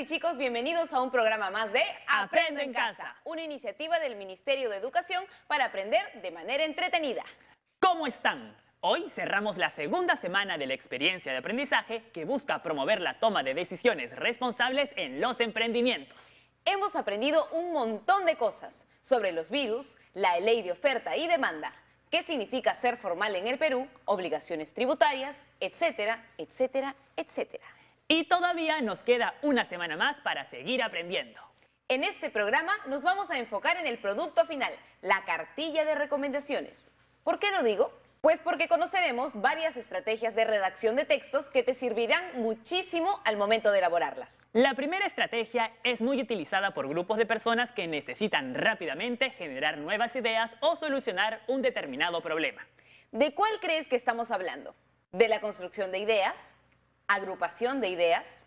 y chicos, bienvenidos a un programa más de Aprende en Casa, una iniciativa del Ministerio de Educación para aprender de manera entretenida. ¿Cómo están? Hoy cerramos la segunda semana de la experiencia de aprendizaje que busca promover la toma de decisiones responsables en los emprendimientos. Hemos aprendido un montón de cosas sobre los virus, la ley de oferta y demanda, qué significa ser formal en el Perú, obligaciones tributarias, etcétera, etcétera, etcétera. Y todavía nos queda una semana más para seguir aprendiendo. En este programa nos vamos a enfocar en el producto final, la cartilla de recomendaciones. ¿Por qué lo digo? Pues porque conoceremos varias estrategias de redacción de textos que te servirán muchísimo al momento de elaborarlas. La primera estrategia es muy utilizada por grupos de personas que necesitan rápidamente generar nuevas ideas o solucionar un determinado problema. ¿De cuál crees que estamos hablando? ¿De la construcción de ideas? agrupación de ideas,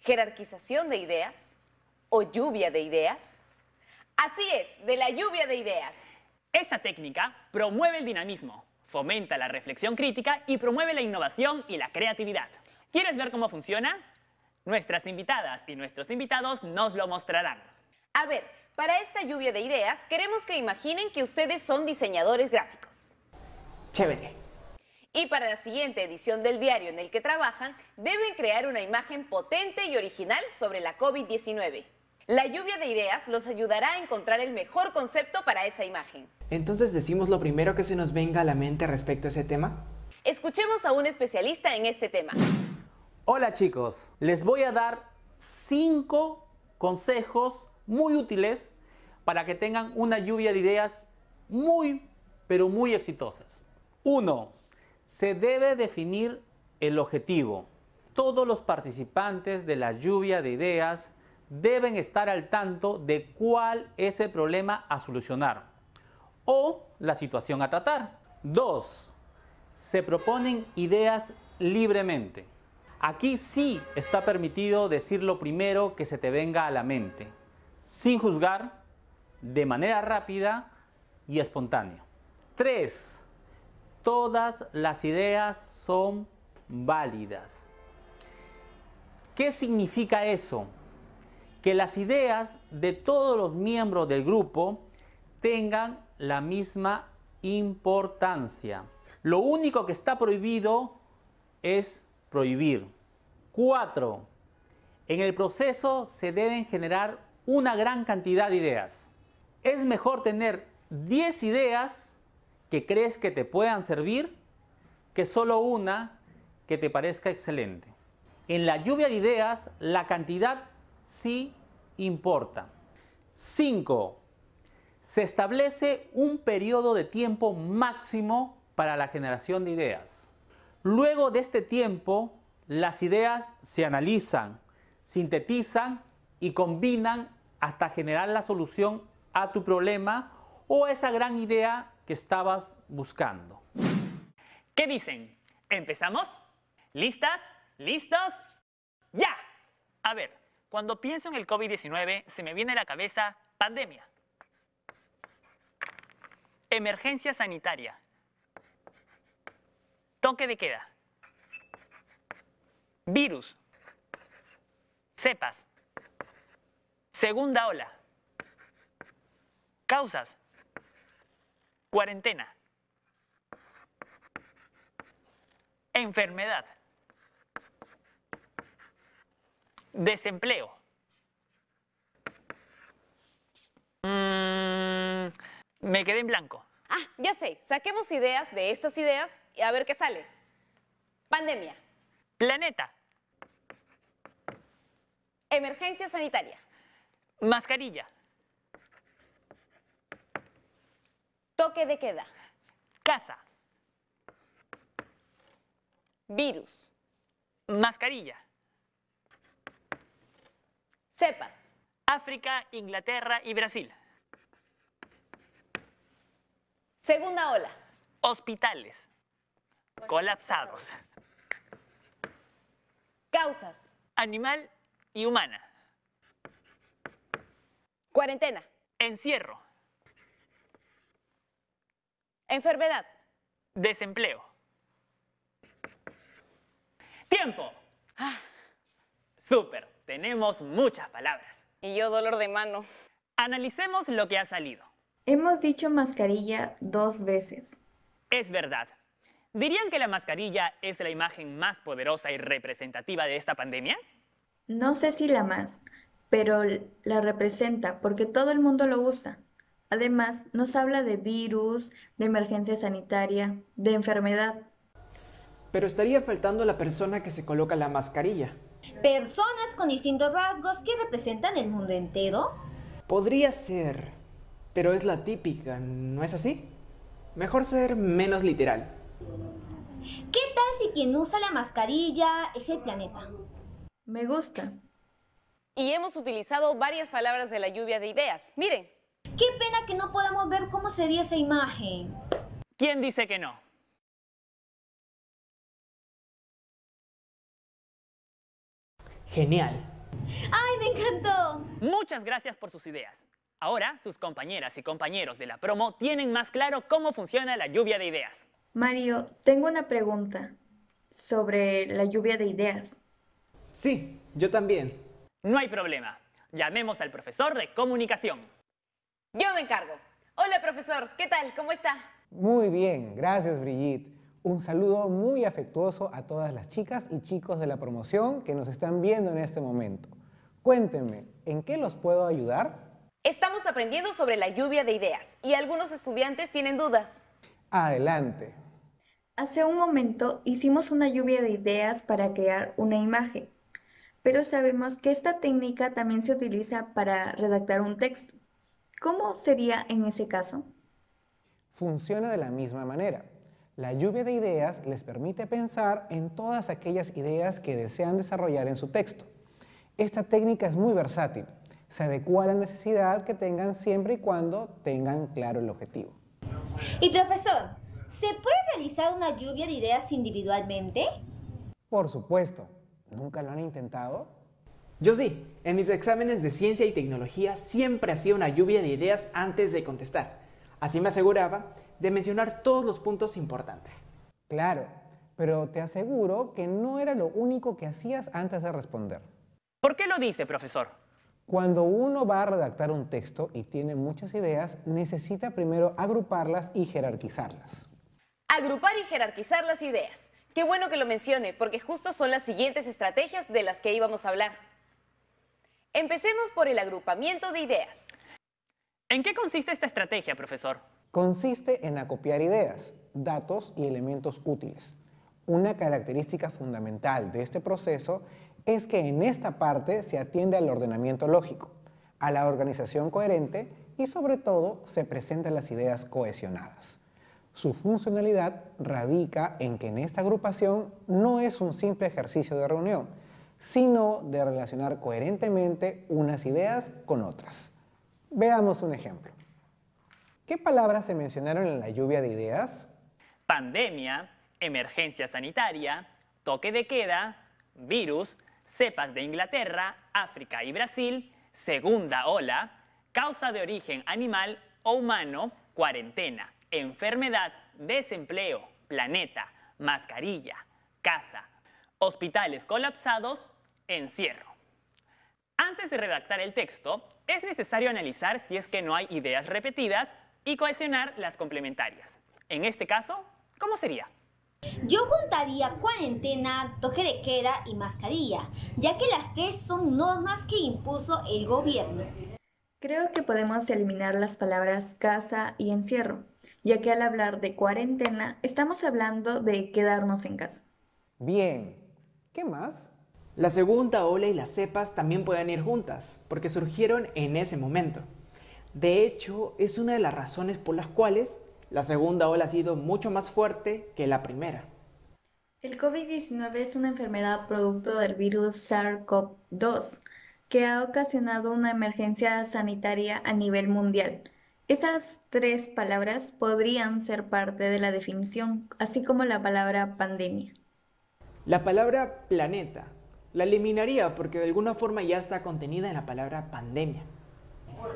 jerarquización de ideas o lluvia de ideas. Así es, de la lluvia de ideas. Esa técnica promueve el dinamismo, fomenta la reflexión crítica y promueve la innovación y la creatividad. ¿Quieres ver cómo funciona? Nuestras invitadas y nuestros invitados nos lo mostrarán. A ver, para esta lluvia de ideas queremos que imaginen que ustedes son diseñadores gráficos. Chévere y para la siguiente edición del diario en el que trabajan deben crear una imagen potente y original sobre la COVID-19. La lluvia de ideas los ayudará a encontrar el mejor concepto para esa imagen. Entonces decimos lo primero que se nos venga a la mente respecto a ese tema. Escuchemos a un especialista en este tema. Hola chicos, les voy a dar cinco consejos muy útiles para que tengan una lluvia de ideas muy, pero muy exitosas. 1. Se debe definir el objetivo. Todos los participantes de la lluvia de ideas deben estar al tanto de cuál es el problema a solucionar o la situación a tratar. 2. Se proponen ideas libremente. Aquí sí está permitido decir lo primero que se te venga a la mente, sin juzgar, de manera rápida y espontánea. 3. Todas las ideas son válidas. ¿Qué significa eso? Que las ideas de todos los miembros del grupo tengan la misma importancia. Lo único que está prohibido es prohibir. Cuatro. En el proceso se deben generar una gran cantidad de ideas. Es mejor tener 10 ideas que crees que te puedan servir que solo una que te parezca excelente. En la lluvia de ideas, la cantidad sí importa. 5. Se establece un periodo de tiempo máximo para la generación de ideas. Luego de este tiempo, las ideas se analizan, sintetizan y combinan hasta generar la solución a tu problema o esa gran idea que estabas buscando. ¿Qué dicen? ¿Empezamos? ¿Listas? ¿Listos? ¡Ya! A ver, cuando pienso en el COVID-19 se me viene a la cabeza pandemia. Emergencia sanitaria. Toque de queda. Virus. Cepas. Segunda ola. Causas. Cuarentena. Enfermedad. Desempleo. Mm, me quedé en blanco. Ah, ya sé. Saquemos ideas de estas ideas y a ver qué sale. Pandemia. Planeta. Emergencia sanitaria. Mascarilla. Toque de queda. Casa. Virus. Mascarilla. Cepas. África, Inglaterra y Brasil. Segunda ola. Hospitales. Colapsados. Causas. Animal y humana. Cuarentena. Encierro. Enfermedad. Desempleo. Tiempo. Super, ah. Súper. Tenemos muchas palabras. Y yo dolor de mano. Analicemos lo que ha salido. Hemos dicho mascarilla dos veces. Es verdad. ¿Dirían que la mascarilla es la imagen más poderosa y representativa de esta pandemia? No sé si la más, pero la representa porque todo el mundo lo usa. Además, nos habla de virus, de emergencia sanitaria, de enfermedad. Pero estaría faltando la persona que se coloca la mascarilla. Personas con distintos rasgos que representan el mundo entero. Podría ser, pero es la típica, ¿no es así? Mejor ser menos literal. ¿Qué tal si quien usa la mascarilla es el planeta? Me gusta. Y hemos utilizado varias palabras de la lluvia de ideas. Miren, Qué pena que no podamos ver cómo sería esa imagen. ¿Quién dice que no? Genial. ¡Ay, me encantó! Muchas gracias por sus ideas. Ahora, sus compañeras y compañeros de la promo tienen más claro cómo funciona la lluvia de ideas. Mario, tengo una pregunta sobre la lluvia de ideas. Sí, yo también. No hay problema. Llamemos al profesor de comunicación. Yo me encargo. Hola, profesor. ¿Qué tal? ¿Cómo está? Muy bien. Gracias, Brigitte. Un saludo muy afectuoso a todas las chicas y chicos de la promoción que nos están viendo en este momento. Cuéntenme, ¿en qué los puedo ayudar? Estamos aprendiendo sobre la lluvia de ideas y algunos estudiantes tienen dudas. Adelante. Hace un momento hicimos una lluvia de ideas para crear una imagen, pero sabemos que esta técnica también se utiliza para redactar un texto. ¿Cómo sería en ese caso? Funciona de la misma manera. La lluvia de ideas les permite pensar en todas aquellas ideas que desean desarrollar en su texto. Esta técnica es muy versátil. Se adecua a la necesidad que tengan siempre y cuando tengan claro el objetivo. Y profesor, ¿se puede realizar una lluvia de ideas individualmente? Por supuesto. ¿Nunca lo han intentado? Yo sí. En mis exámenes de ciencia y tecnología siempre hacía una lluvia de ideas antes de contestar. Así me aseguraba de mencionar todos los puntos importantes. Claro, pero te aseguro que no era lo único que hacías antes de responder. ¿Por qué lo dice, profesor? Cuando uno va a redactar un texto y tiene muchas ideas, necesita primero agruparlas y jerarquizarlas. Agrupar y jerarquizar las ideas. Qué bueno que lo mencione, porque justo son las siguientes estrategias de las que íbamos a hablar. Empecemos por el agrupamiento de ideas. ¿En qué consiste esta estrategia, profesor? Consiste en acopiar ideas, datos y elementos útiles. Una característica fundamental de este proceso es que en esta parte se atiende al ordenamiento lógico, a la organización coherente y sobre todo se presentan las ideas cohesionadas. Su funcionalidad radica en que en esta agrupación no es un simple ejercicio de reunión, sino de relacionar coherentemente unas ideas con otras. Veamos un ejemplo. ¿Qué palabras se mencionaron en la lluvia de ideas? Pandemia, emergencia sanitaria, toque de queda, virus, cepas de Inglaterra, África y Brasil, segunda ola, causa de origen animal o humano, cuarentena, enfermedad, desempleo, planeta, mascarilla, casa, Hospitales colapsados, encierro. Antes de redactar el texto, es necesario analizar si es que no hay ideas repetidas y cohesionar las complementarias. En este caso, ¿cómo sería? Yo juntaría cuarentena, toque de queda y mascarilla, ya que las tres son normas que impuso el gobierno. Creo que podemos eliminar las palabras casa y encierro, ya que al hablar de cuarentena estamos hablando de quedarnos en casa. Bien, ¿Qué más? La segunda ola y las cepas también pueden ir juntas, porque surgieron en ese momento. De hecho, es una de las razones por las cuales la segunda ola ha sido mucho más fuerte que la primera. El COVID-19 es una enfermedad producto del virus SARS-CoV-2 que ha ocasionado una emergencia sanitaria a nivel mundial. Esas tres palabras podrían ser parte de la definición, así como la palabra pandemia. La palabra planeta la eliminaría porque de alguna forma ya está contenida en la palabra pandemia.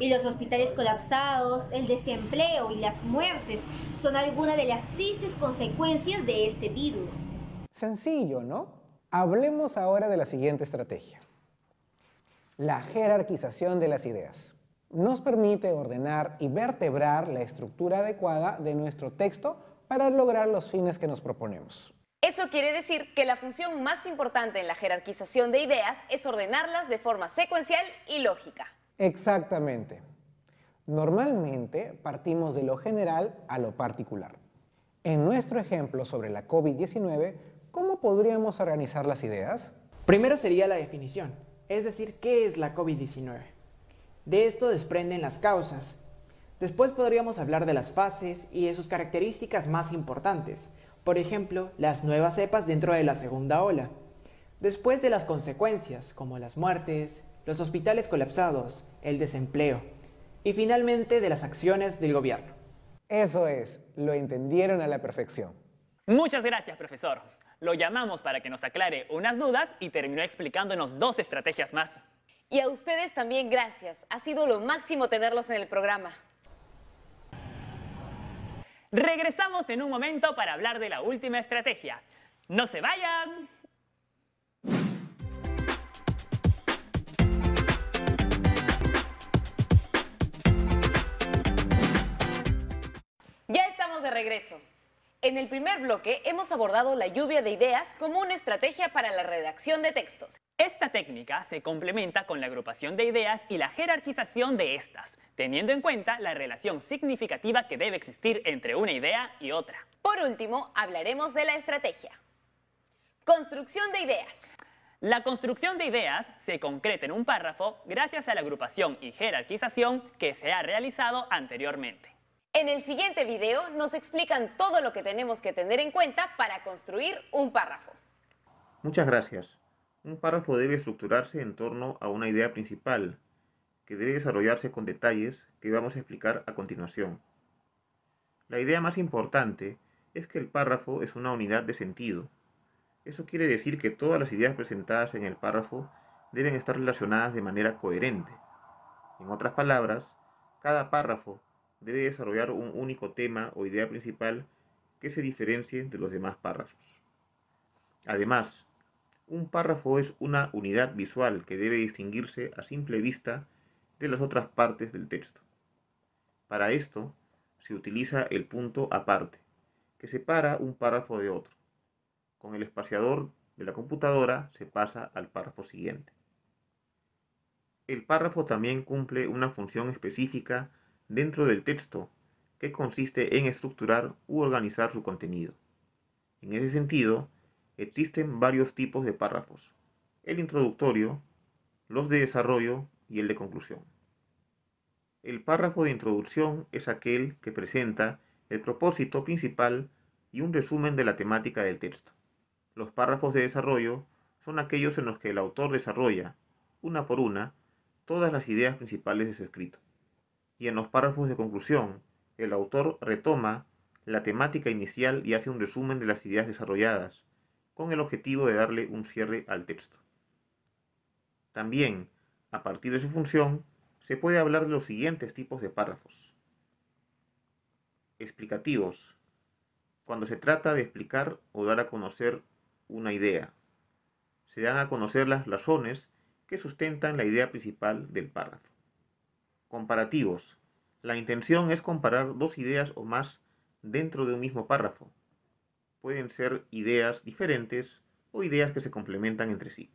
Y los hospitales colapsados, el desempleo y las muertes son algunas de las tristes consecuencias de este virus. Sencillo, ¿no? Hablemos ahora de la siguiente estrategia. La jerarquización de las ideas. Nos permite ordenar y vertebrar la estructura adecuada de nuestro texto para lograr los fines que nos proponemos. Eso quiere decir que la función más importante en la jerarquización de ideas es ordenarlas de forma secuencial y lógica. Exactamente. Normalmente partimos de lo general a lo particular. En nuestro ejemplo sobre la COVID-19, ¿cómo podríamos organizar las ideas? Primero sería la definición, es decir, ¿qué es la COVID-19? De esto desprenden las causas. Después podríamos hablar de las fases y de sus características más importantes por ejemplo, las nuevas cepas dentro de la segunda ola. Después de las consecuencias, como las muertes, los hospitales colapsados, el desempleo y finalmente de las acciones del gobierno. Eso es, lo entendieron a la perfección. Muchas gracias, profesor. Lo llamamos para que nos aclare unas dudas y terminó explicándonos dos estrategias más. Y a ustedes también gracias. Ha sido lo máximo tenerlos en el programa. Regresamos en un momento para hablar de la última estrategia. ¡No se vayan! Ya estamos de regreso. En el primer bloque hemos abordado la lluvia de ideas como una estrategia para la redacción de textos. Esta técnica se complementa con la agrupación de ideas y la jerarquización de estas, teniendo en cuenta la relación significativa que debe existir entre una idea y otra. Por último, hablaremos de la estrategia. Construcción de ideas. La construcción de ideas se concreta en un párrafo gracias a la agrupación y jerarquización que se ha realizado anteriormente. En el siguiente video nos explican todo lo que tenemos que tener en cuenta para construir un párrafo. Muchas gracias. Un párrafo debe estructurarse en torno a una idea principal, que debe desarrollarse con detalles que vamos a explicar a continuación. La idea más importante es que el párrafo es una unidad de sentido. Eso quiere decir que todas las ideas presentadas en el párrafo deben estar relacionadas de manera coherente. En otras palabras, cada párrafo debe desarrollar un único tema o idea principal que se diferencie de los demás párrafos. Además, un párrafo es una unidad visual que debe distinguirse a simple vista de las otras partes del texto. Para esto, se utiliza el punto aparte, que separa un párrafo de otro. Con el espaciador de la computadora se pasa al párrafo siguiente. El párrafo también cumple una función específica dentro del texto que consiste en estructurar u organizar su contenido. En ese sentido, existen varios tipos de párrafos, el introductorio, los de desarrollo y el de conclusión. El párrafo de introducción es aquel que presenta el propósito principal y un resumen de la temática del texto. Los párrafos de desarrollo son aquellos en los que el autor desarrolla, una por una, todas las ideas principales de su escrito y en los párrafos de conclusión, el autor retoma la temática inicial y hace un resumen de las ideas desarrolladas, con el objetivo de darle un cierre al texto. También, a partir de su función, se puede hablar de los siguientes tipos de párrafos. Explicativos. Cuando se trata de explicar o dar a conocer una idea, se dan a conocer las razones que sustentan la idea principal del párrafo. Comparativos. La intención es comparar dos ideas o más dentro de un mismo párrafo. Pueden ser ideas diferentes o ideas que se complementan entre sí.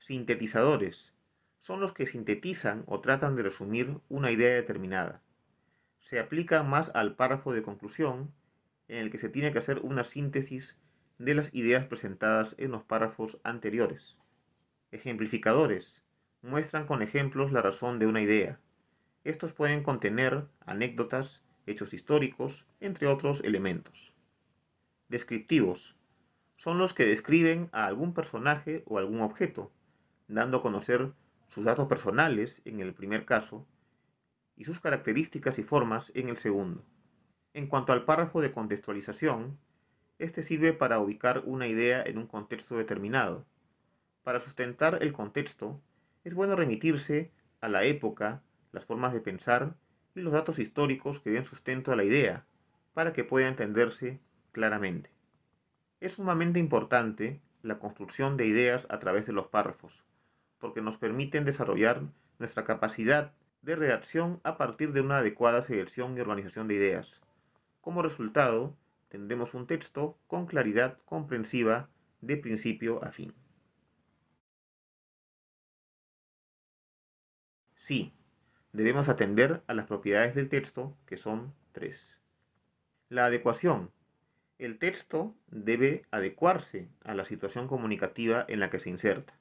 Sintetizadores. Son los que sintetizan o tratan de resumir una idea determinada. Se aplica más al párrafo de conclusión, en el que se tiene que hacer una síntesis de las ideas presentadas en los párrafos anteriores. Ejemplificadores muestran con ejemplos la razón de una idea. Estos pueden contener anécdotas, hechos históricos, entre otros elementos. Descriptivos. Son los que describen a algún personaje o algún objeto, dando a conocer sus datos personales en el primer caso y sus características y formas en el segundo. En cuanto al párrafo de contextualización, este sirve para ubicar una idea en un contexto determinado. Para sustentar el contexto, es bueno remitirse a la época, las formas de pensar y los datos históricos que den sustento a la idea, para que pueda entenderse claramente. Es sumamente importante la construcción de ideas a través de los párrafos, porque nos permiten desarrollar nuestra capacidad de redacción a partir de una adecuada selección y organización de ideas. Como resultado, tendremos un texto con claridad comprensiva de principio a fin. Sí, debemos atender a las propiedades del texto, que son tres. La adecuación. El texto debe adecuarse a la situación comunicativa en la que se inserta.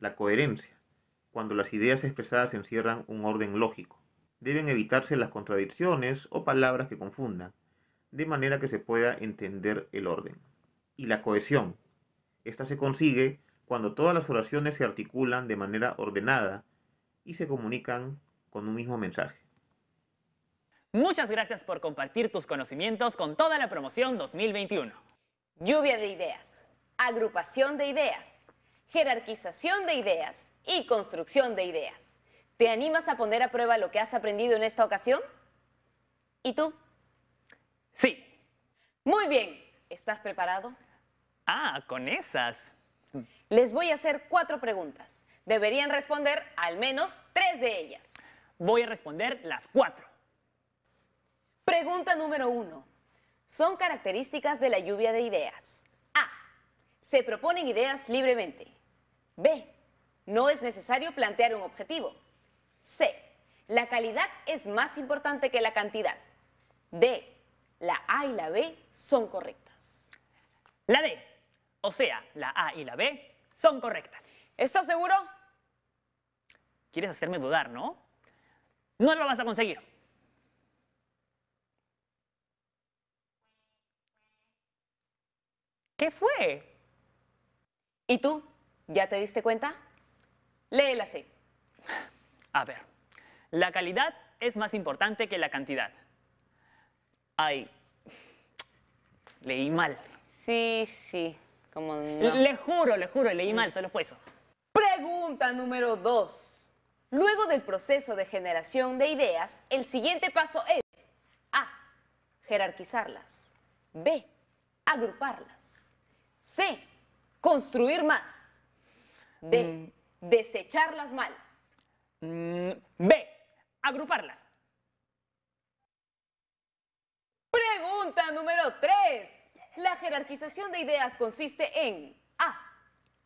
La coherencia. Cuando las ideas expresadas encierran un orden lógico. Deben evitarse las contradicciones o palabras que confundan, de manera que se pueda entender el orden. Y la cohesión. Esta se consigue cuando todas las oraciones se articulan de manera ordenada y se comunican con un mismo mensaje. Muchas gracias por compartir tus conocimientos con toda la promoción 2021. Lluvia de ideas, agrupación de ideas, jerarquización de ideas y construcción de ideas. ¿Te animas a poner a prueba lo que has aprendido en esta ocasión? ¿Y tú? Sí. Muy bien. ¿Estás preparado? Ah, con esas. Les voy a hacer cuatro preguntas. Deberían responder al menos tres de ellas. Voy a responder las cuatro. Pregunta número uno. Son características de la lluvia de ideas. A. Se proponen ideas libremente. B. No es necesario plantear un objetivo. C. La calidad es más importante que la cantidad. D. La A y la B son correctas. La D. O sea, la A y la B son correctas. ¿Estás seguro? Quieres hacerme dudar, ¿no? No lo vas a conseguir. ¿Qué fue? ¿Y tú? ¿Ya te diste cuenta? Léela así. A ver, la calidad es más importante que la cantidad. Ay, leí mal. Sí, sí, como... Le juro, le juro, leí mal, solo fue eso. Pregunta número 2. Luego del proceso de generación de ideas, el siguiente paso es A. Jerarquizarlas. B. Agruparlas. C. Construir más. D. Mm. Desechar las malas. Mm, B. Agruparlas. Pregunta número 3. La jerarquización de ideas consiste en A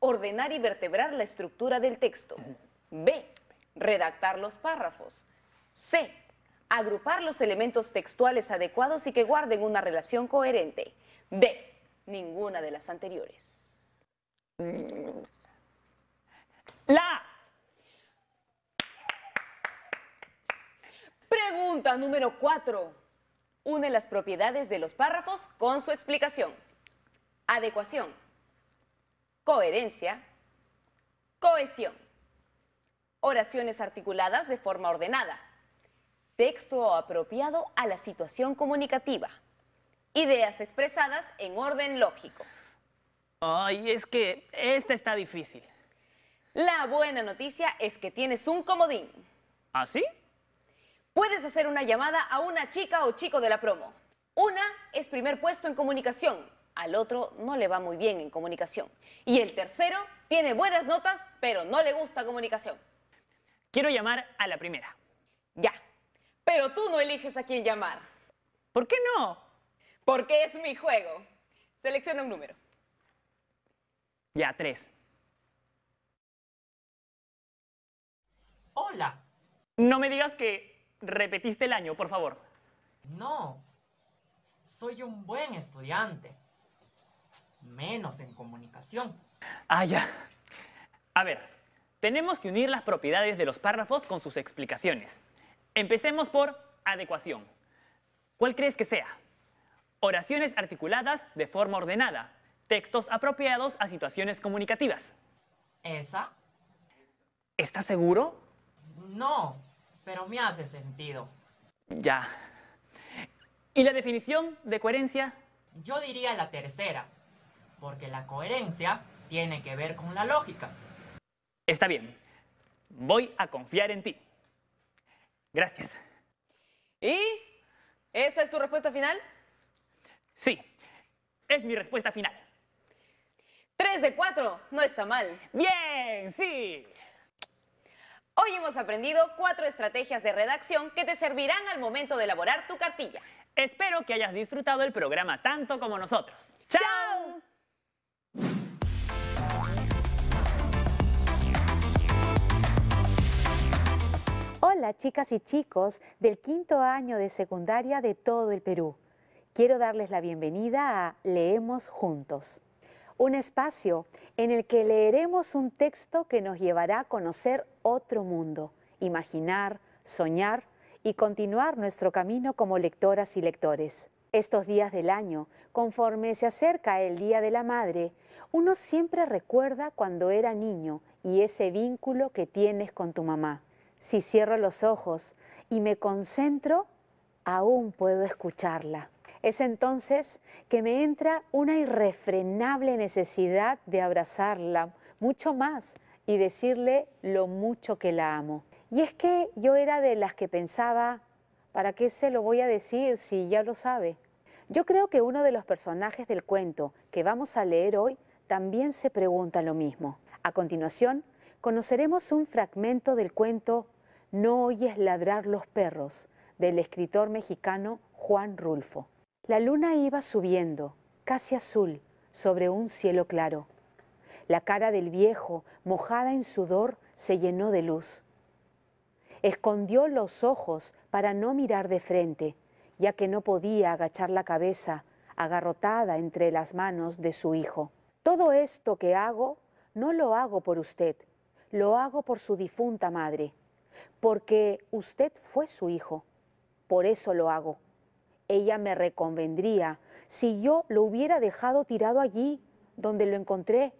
ordenar y vertebrar la estructura del texto. B, redactar los párrafos. C, agrupar los elementos textuales adecuados y que guarden una relación coherente. D, ninguna de las anteriores. La. Pregunta número 4. Une las propiedades de los párrafos con su explicación. Adecuación coherencia, cohesión, oraciones articuladas de forma ordenada, texto apropiado a la situación comunicativa, ideas expresadas en orden lógico. Ay, es que esta está difícil. La buena noticia es que tienes un comodín. ¿Ah, sí? Puedes hacer una llamada a una chica o chico de la promo. Una es primer puesto en comunicación al otro no le va muy bien en comunicación. Y el tercero tiene buenas notas, pero no le gusta comunicación. Quiero llamar a la primera. Ya, pero tú no eliges a quién llamar. ¿Por qué no? Porque es mi juego. Selecciona un número. Ya, tres. Hola. No me digas que repetiste el año, por favor. No. Soy un buen estudiante menos en comunicación. Ah, ya. A ver, tenemos que unir las propiedades de los párrafos con sus explicaciones. Empecemos por adecuación. ¿Cuál crees que sea? Oraciones articuladas de forma ordenada. Textos apropiados a situaciones comunicativas. ¿Esa? ¿Estás seguro? No, pero me hace sentido. Ya. ¿Y la definición de coherencia? Yo diría la tercera, porque la coherencia tiene que ver con la lógica. Está bien, voy a confiar en ti. Gracias. ¿Y esa es tu respuesta final? Sí, es mi respuesta final. Tres de cuatro, no está mal. Bien, sí. Hoy hemos aprendido cuatro estrategias de redacción que te servirán al momento de elaborar tu cartilla. Espero que hayas disfrutado el programa tanto como nosotros. ¡Chao! ¡Chao! Hola chicas y chicos del quinto año de secundaria de todo el Perú. Quiero darles la bienvenida a Leemos Juntos, un espacio en el que leeremos un texto que nos llevará a conocer otro mundo, imaginar, soñar y continuar nuestro camino como lectoras y lectores. Estos días del año, conforme se acerca el Día de la Madre, uno siempre recuerda cuando era niño y ese vínculo que tienes con tu mamá. Si cierro los ojos y me concentro, aún puedo escucharla. Es entonces que me entra una irrefrenable necesidad de abrazarla mucho más y decirle lo mucho que la amo. Y es que yo era de las que pensaba, ¿para qué se lo voy a decir si ya lo sabe? Yo creo que uno de los personajes del cuento que vamos a leer hoy también se pregunta lo mismo. A continuación, conoceremos un fragmento del cuento No oyes ladrar los perros del escritor mexicano Juan Rulfo. La luna iba subiendo, casi azul, sobre un cielo claro. La cara del viejo, mojada en sudor, se llenó de luz. Escondió los ojos para no mirar de frente ya que no podía agachar la cabeza, agarrotada entre las manos de su hijo. Todo esto que hago no lo hago por usted, lo hago por su difunta madre, porque usted fue su hijo. Por eso lo hago. Ella me reconvendría si yo lo hubiera dejado tirado allí donde lo encontré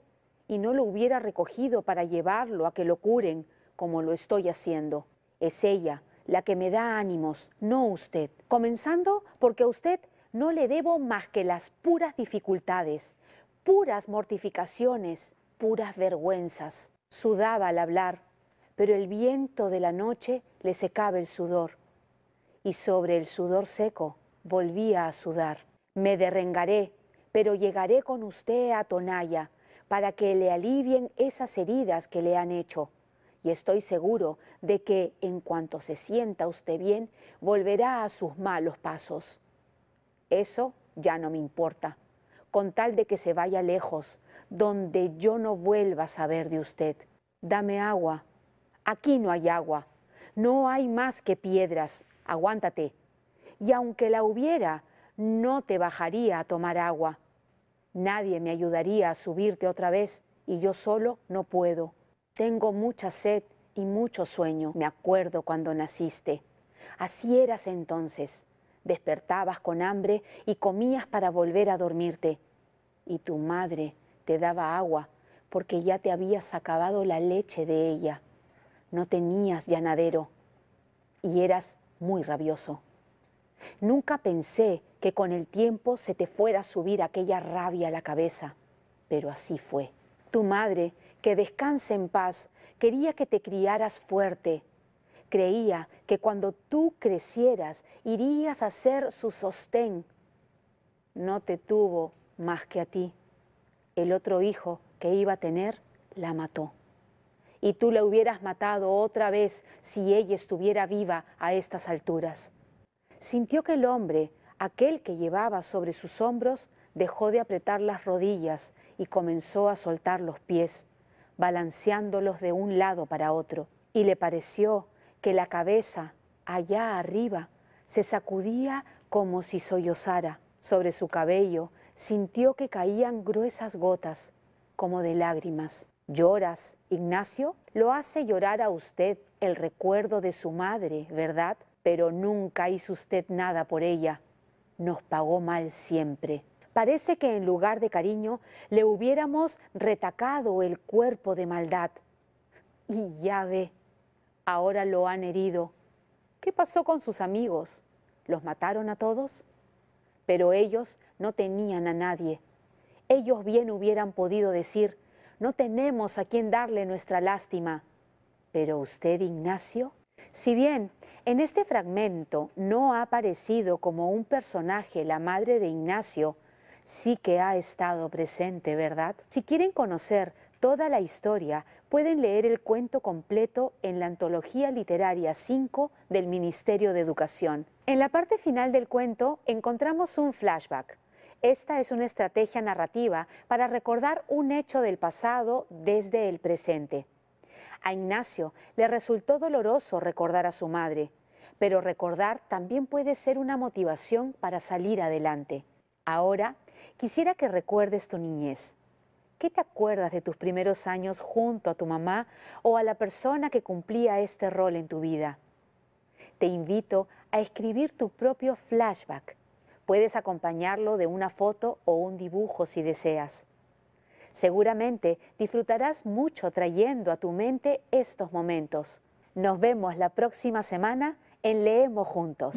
y no lo hubiera recogido para llevarlo a que lo curen como lo estoy haciendo. Es ella la que me da ánimos, no usted. Comenzando porque a usted no le debo más que las puras dificultades, puras mortificaciones, puras vergüenzas. Sudaba al hablar, pero el viento de la noche le secaba el sudor. Y sobre el sudor seco volvía a sudar. Me derrengaré, pero llegaré con usted a Tonaya para que le alivien esas heridas que le han hecho y estoy seguro de que en cuanto se sienta usted bien, volverá a sus malos pasos. Eso ya no me importa, con tal de que se vaya lejos, donde yo no vuelva a saber de usted. Dame agua. Aquí no hay agua. No hay más que piedras. Aguántate. Y aunque la hubiera, no te bajaría a tomar agua. Nadie me ayudaría a subirte otra vez y yo solo no puedo. Tengo mucha sed y mucho sueño, me acuerdo cuando naciste. Así eras entonces. Despertabas con hambre y comías para volver a dormirte. Y tu madre te daba agua porque ya te habías acabado la leche de ella. No tenías llanadero y eras muy rabioso. Nunca pensé que con el tiempo se te fuera a subir aquella rabia a la cabeza, pero así fue. Tu madre que descanse en paz, quería que te criaras fuerte. Creía que cuando tú crecieras irías a ser su sostén. No te tuvo más que a ti. El otro hijo que iba a tener la mató. Y tú la hubieras matado otra vez si ella estuviera viva a estas alturas. Sintió que el hombre, aquel que llevaba sobre sus hombros, dejó de apretar las rodillas y comenzó a soltar los pies balanceándolos de un lado para otro, y le pareció que la cabeza, allá arriba, se sacudía como si sollozara. Sobre su cabello sintió que caían gruesas gotas, como de lágrimas. ¿Lloras, Ignacio? Lo hace llorar a usted el recuerdo de su madre, ¿verdad? Pero nunca hizo usted nada por ella. Nos pagó mal siempre. Parece que en lugar de cariño le hubiéramos retacado el cuerpo de maldad. Y ya ve, ahora lo han herido. ¿Qué pasó con sus amigos? ¿Los mataron a todos? Pero ellos no tenían a nadie. Ellos bien hubieran podido decir, no tenemos a quien darle nuestra lástima. Pero usted, Ignacio, si bien en este fragmento no ha aparecido como un personaje la madre de Ignacio, sí que ha estado presente, ¿verdad? Si quieren conocer toda la historia, pueden leer el cuento completo en la antología literaria 5 del Ministerio de Educación. En la parte final del cuento encontramos un flashback. Esta es una estrategia narrativa para recordar un hecho del pasado desde el presente. A Ignacio le resultó doloroso recordar a su madre, pero recordar también puede ser una motivación para salir adelante. Ahora Quisiera que recuerdes tu niñez. ¿Qué te acuerdas de tus primeros años junto a tu mamá o a la persona que cumplía este rol en tu vida? Te invito a escribir tu propio flashback. Puedes acompañarlo de una foto o un dibujo si deseas. Seguramente disfrutarás mucho trayendo a tu mente estos momentos. Nos vemos la próxima semana en Leemos Juntos.